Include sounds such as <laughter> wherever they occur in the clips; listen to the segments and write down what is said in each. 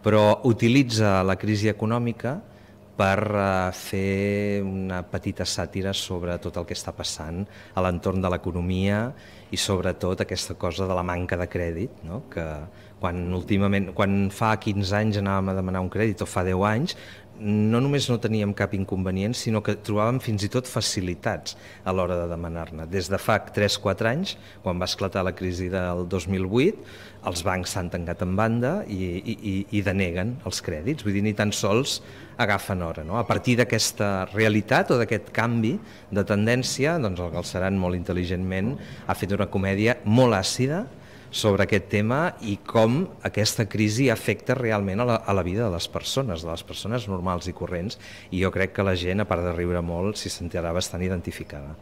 però utilitza la crisi econòmica per eh, fer una petita sàtira sobre tot el que està passant a l'entorn de l'economia i sobretot aquesta cosa de la manca de crèdit no? que quan, últimament, quan fa 15 anys anàvem a demanar un crèdit, o fa 10 anys, no només no teníem cap inconvenient, sinó que trobàvem fins i tot facilitats a l'hora de demanar-ne. Des de fa 3-4 anys, quan va esclatar la crisi del 2008, els bancs s'han tancat en banda i, i, i i deneguen els crèdits, vull dir, ni tan sols agafen hora. No? A partir d'aquesta realitat o d'aquest canvi de tendència, doncs el Galceran molt intel·ligentment ha fet una comèdia molt àcida, sobre aquest tema i com aquesta crisi afecta realment a la, a la vida de les persones, de les persones normals i corrents, i jo crec que la gent, a part de riure molt, s'hi sentirà bastant identificada.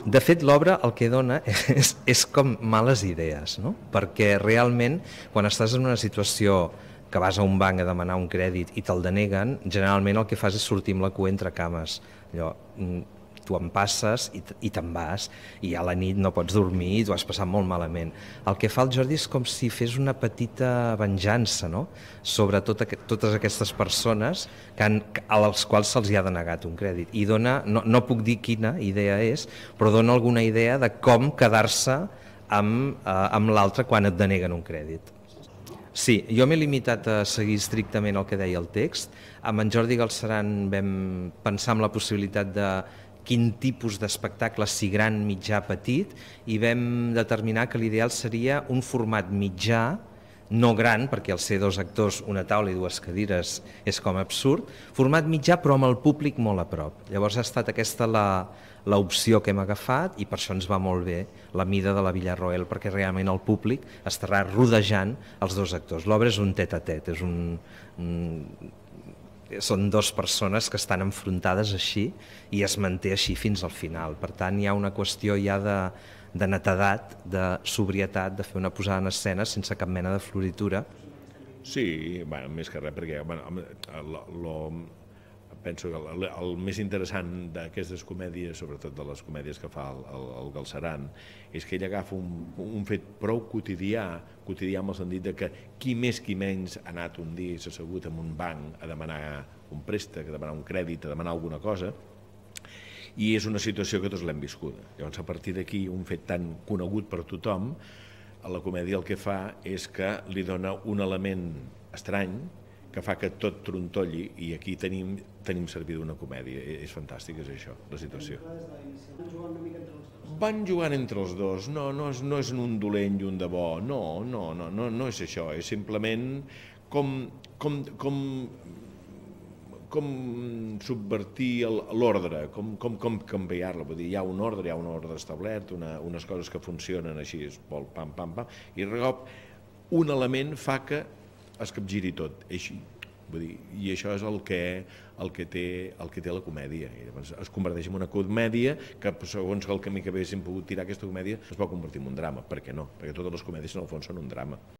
De fet, l'obra el que dona <laughs> és, és com males idees, no? perquè realment quan estàs en una situació que vas a un banc a demanar un crèdit i te'l deneguen, generalment el que fas és sortir amb la cua entre cames. Allò, mm, tu passes i, i te'n vas, i a la nit no pots dormir i t'ho has passat molt malament. El que fa el Jordi és com si fes una petita venjança no? sobre tot aqu totes aquestes persones que han, a les quals se'ls ha denegat un crèdit. I dona, no, no puc dir quina idea és, però dona alguna idea de com quedar-se amb, eh, amb l'altre quan et deneguen un crèdit. Sí, jo m'he limitat a seguir estrictament el que deia el text. Amb en Jordi Galceran vam pensar en la possibilitat de quin tipus d'espectacle, si gran, mitjà, petit, i vam determinar que l'ideal seria un format mitjà, no gran, perquè al ser dos actors, una taula i dues cadires és com absurd, format mitjà però amb el públic molt a prop. Llavors ha estat aquesta la, l'opció que hem agafat i per això ens va molt bé la mida de la Villarroel perquè realment el públic estarà rodejant els dos actors. L'obra és un tet a tet, és un, un són dues persones que estan enfrontades així i es manté així fins al final. Per tant, hi ha una qüestió ja de, de netedat, de sobrietat, de fer una posada en escena sense cap mena de floritura. Sí, bueno, més que res, perquè bueno, lo, lo, penso que el, el més interessant d'aquestes comèdies, sobretot de les comèdies que fa el, el, el Galceran, és que ell agafa un, un fet prou quotidià, quotidià amb el sentit de que qui més qui menys ha anat un dia i s'ha assegut en un banc a demanar un préstec, a demanar un crèdit, a demanar alguna cosa, i és una situació que tots l'hem viscuda. Llavors, a partir d'aquí, un fet tan conegut per tothom, a la comèdia el que fa és que li dona un element estrany, que fa que tot trontolli i aquí tenim, tenim servit una comèdia. És fantàstic, és això, la situació. Van jugant entre els dos, no, no és, no és un dolent i un de bo, no, no, no, no, no és això, és simplement com, com, com com subvertir l'ordre, com, com, com canviar-la. Vull dir, hi ha un ordre, hi ha un ordre establert, una, unes coses que funcionen així, vol pam, pam, pam, i de cop un element fa que es capgiri tot, així. Vull dir, I això és el que, el, que té, el que té la comèdia. I llavors es converteix en una comèdia que, segons el camí que haguéssim pogut tirar aquesta comèdia, es va convertir en un drama. Per què no? Perquè totes les comèdies, en el fons, són un drama.